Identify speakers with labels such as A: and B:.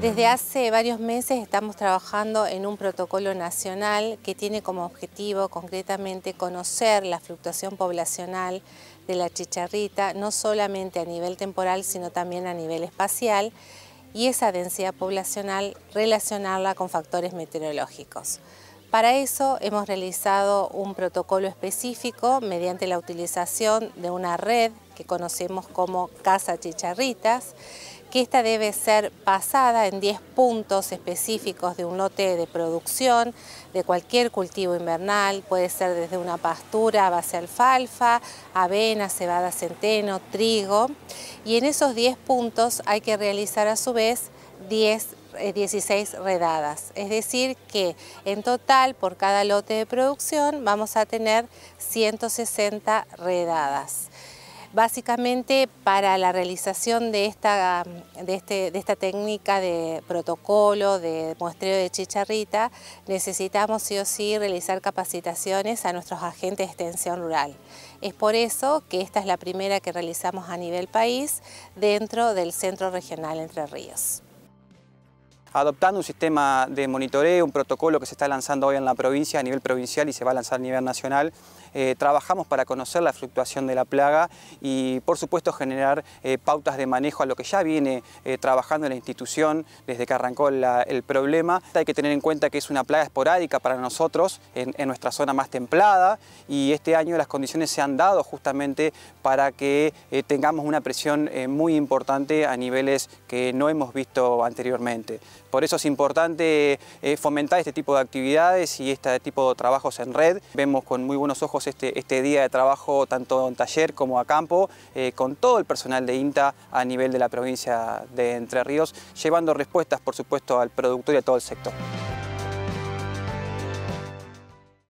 A: Desde hace varios meses estamos trabajando en un protocolo nacional que tiene como objetivo concretamente conocer la fluctuación poblacional de la chicharrita, no solamente a nivel temporal, sino también a nivel espacial, y esa densidad poblacional relacionarla con factores meteorológicos. Para eso hemos realizado un protocolo específico mediante la utilización de una red que conocemos como Casa Chicharritas, que esta debe ser pasada en 10 puntos específicos de un lote de producción de cualquier cultivo invernal, puede ser desde una pastura a base alfalfa, avena, cebada, centeno, trigo, y en esos 10 puntos hay que realizar a su vez 10 16 eh, redadas, es decir que en total por cada lote de producción vamos a tener 160 redadas. Básicamente para la realización este, de esta, técnica de protocolo de muestreo de chicharrita necesitamos sí o sí realizar capacitaciones a nuestros agentes de extensión rural. Es por eso que esta es la primera que realizamos a nivel país dentro del Centro Regional Entre Ríos
B: adoptando un sistema de monitoreo, un protocolo que se está lanzando hoy en la provincia a nivel provincial y se va a lanzar a nivel nacional. Eh, trabajamos para conocer la fluctuación de la plaga y por supuesto generar eh, pautas de manejo a lo que ya viene eh, trabajando la institución desde que arrancó el problema. Hay que tener en cuenta que es una plaga esporádica para nosotros en, nuestra zona más templada y este año las condiciones se han dado justamente para que tengamos una presión muy importante a niveles que no hemos visto anteriormente. Por eso es importante eh, fomentar este tipo de actividades y este tipo de trabajos en red. Vemos con muy buenos ojos este, este día de trabajo tanto en taller como a campo, eh, con todo el personal de INTA a nivel de la provincia de Entre Ríos, llevando respuestas, por supuesto, al productor y a todo el sector.